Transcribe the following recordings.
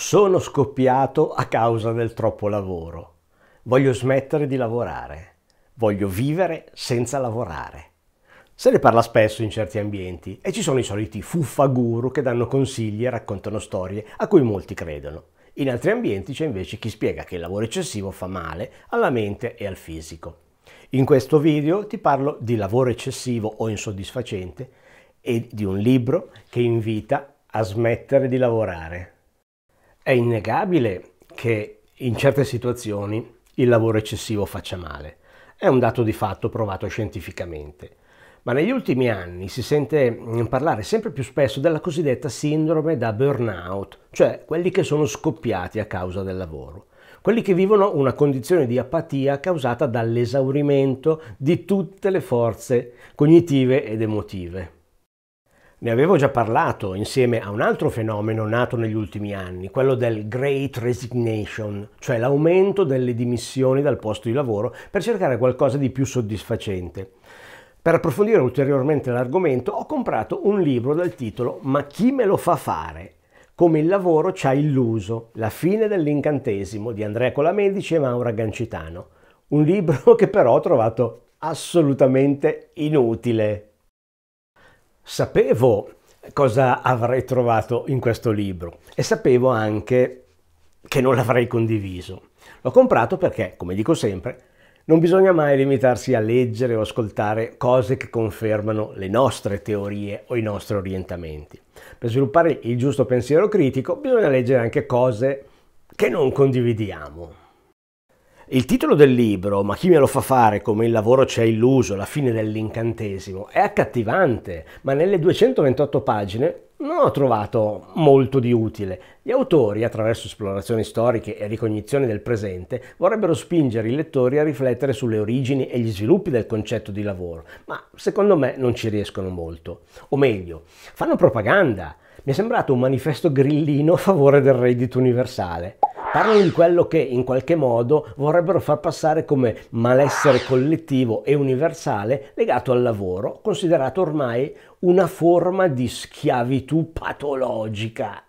Sono scoppiato a causa del troppo lavoro. Voglio smettere di lavorare. Voglio vivere senza lavorare. Se ne parla spesso in certi ambienti e ci sono i soliti fuffa guru che danno consigli e raccontano storie a cui molti credono. In altri ambienti c'è invece chi spiega che il lavoro eccessivo fa male alla mente e al fisico. In questo video ti parlo di lavoro eccessivo o insoddisfacente e di un libro che invita a smettere di lavorare. È innegabile che in certe situazioni il lavoro eccessivo faccia male. È un dato di fatto provato scientificamente. Ma negli ultimi anni si sente mm, parlare sempre più spesso della cosiddetta sindrome da burnout, cioè quelli che sono scoppiati a causa del lavoro, quelli che vivono una condizione di apatia causata dall'esaurimento di tutte le forze cognitive ed emotive. Ne avevo già parlato insieme a un altro fenomeno nato negli ultimi anni, quello del Great Resignation, cioè l'aumento delle dimissioni dal posto di lavoro per cercare qualcosa di più soddisfacente. Per approfondire ulteriormente l'argomento ho comprato un libro dal titolo Ma chi me lo fa fare? Come il lavoro ci ha illuso, la fine dell'incantesimo di Andrea Colamedici e Maura Gancitano. Un libro che però ho trovato assolutamente inutile sapevo cosa avrei trovato in questo libro e sapevo anche che non l'avrei condiviso. L'ho comprato perché, come dico sempre, non bisogna mai limitarsi a leggere o ascoltare cose che confermano le nostre teorie o i nostri orientamenti. Per sviluppare il giusto pensiero critico bisogna leggere anche cose che non condividiamo. Il titolo del libro, Ma chi me lo fa fare come il lavoro ci ha illuso, la fine dell'incantesimo, è accattivante, ma nelle 228 pagine non ho trovato molto di utile. Gli autori, attraverso esplorazioni storiche e ricognizioni del presente, vorrebbero spingere i lettori a riflettere sulle origini e gli sviluppi del concetto di lavoro, ma secondo me non ci riescono molto. O meglio, fanno propaganda. Mi è sembrato un manifesto grillino a favore del reddito universale. Parlano di quello che in qualche modo vorrebbero far passare come malessere collettivo e universale legato al lavoro, considerato ormai una forma di schiavitù patologica.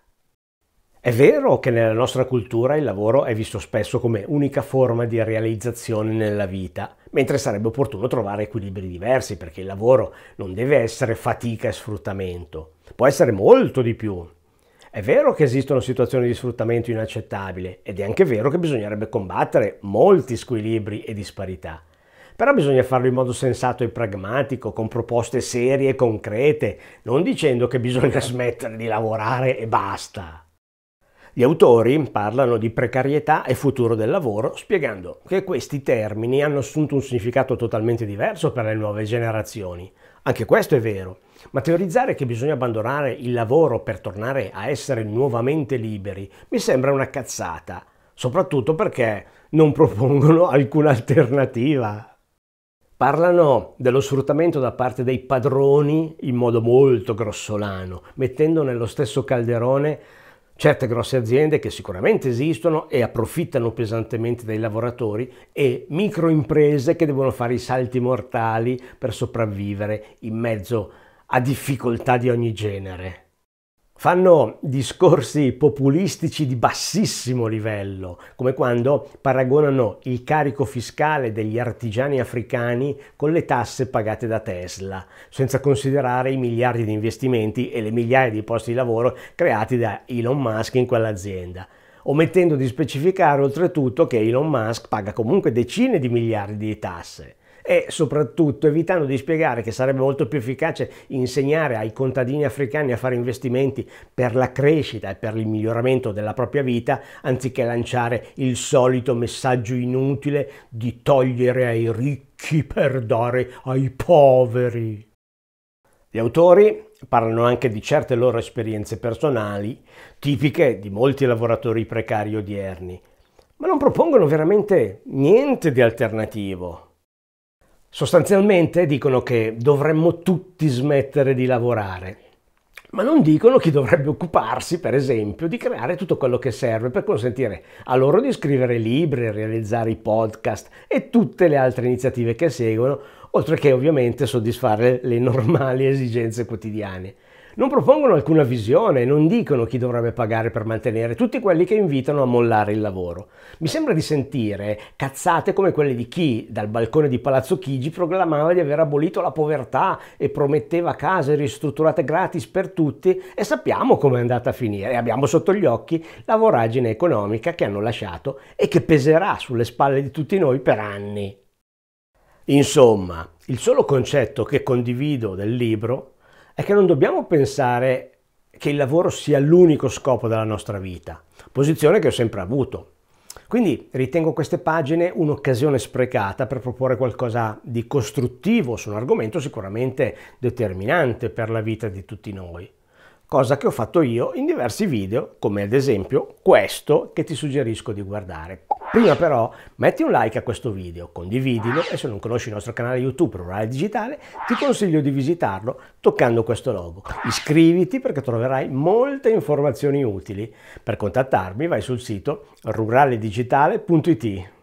È vero che nella nostra cultura il lavoro è visto spesso come unica forma di realizzazione nella vita, mentre sarebbe opportuno trovare equilibri diversi perché il lavoro non deve essere fatica e sfruttamento, può essere molto di più. È vero che esistono situazioni di sfruttamento inaccettabili ed è anche vero che bisognerebbe combattere molti squilibri e disparità. Però bisogna farlo in modo sensato e pragmatico, con proposte serie e concrete, non dicendo che bisogna smettere di lavorare e basta. Gli autori parlano di precarietà e futuro del lavoro spiegando che questi termini hanno assunto un significato totalmente diverso per le nuove generazioni. Anche questo è vero. Ma teorizzare che bisogna abbandonare il lavoro per tornare a essere nuovamente liberi mi sembra una cazzata, soprattutto perché non propongono alcuna alternativa. Parlano dello sfruttamento da parte dei padroni in modo molto grossolano, mettendo nello stesso calderone certe grosse aziende che sicuramente esistono e approfittano pesantemente dei lavoratori e microimprese che devono fare i salti mortali per sopravvivere in mezzo a a difficoltà di ogni genere. Fanno discorsi populistici di bassissimo livello, come quando paragonano il carico fiscale degli artigiani africani con le tasse pagate da Tesla, senza considerare i miliardi di investimenti e le migliaia di posti di lavoro creati da Elon Musk in quell'azienda omettendo di specificare oltretutto che Elon Musk paga comunque decine di miliardi di tasse e soprattutto evitando di spiegare che sarebbe molto più efficace insegnare ai contadini africani a fare investimenti per la crescita e per il miglioramento della propria vita anziché lanciare il solito messaggio inutile di togliere ai ricchi per dare ai poveri. Gli autori parlano anche di certe loro esperienze personali, tipiche di molti lavoratori precari odierni, ma non propongono veramente niente di alternativo. Sostanzialmente dicono che dovremmo tutti smettere di lavorare, ma non dicono chi dovrebbe occuparsi, per esempio, di creare tutto quello che serve per consentire a loro di scrivere libri, realizzare i podcast e tutte le altre iniziative che seguono, oltre che ovviamente soddisfare le normali esigenze quotidiane. Non propongono alcuna visione, non dicono chi dovrebbe pagare per mantenere tutti quelli che invitano a mollare il lavoro. Mi sembra di sentire cazzate come quelle di chi, dal balcone di Palazzo Chigi, proclamava di aver abolito la povertà e prometteva case ristrutturate gratis per tutti e sappiamo come è andata a finire e abbiamo sotto gli occhi la voragine economica che hanno lasciato e che peserà sulle spalle di tutti noi per anni. Insomma, il solo concetto che condivido del libro è che non dobbiamo pensare che il lavoro sia l'unico scopo della nostra vita, posizione che ho sempre avuto. Quindi ritengo queste pagine un'occasione sprecata per proporre qualcosa di costruttivo su un argomento sicuramente determinante per la vita di tutti noi, cosa che ho fatto io in diversi video, come ad esempio questo che ti suggerisco di guardare. Prima però metti un like a questo video, condividilo e se non conosci il nostro canale YouTube Rurale Digitale ti consiglio di visitarlo toccando questo logo. Iscriviti perché troverai molte informazioni utili. Per contattarmi vai sul sito ruraledigitale.it.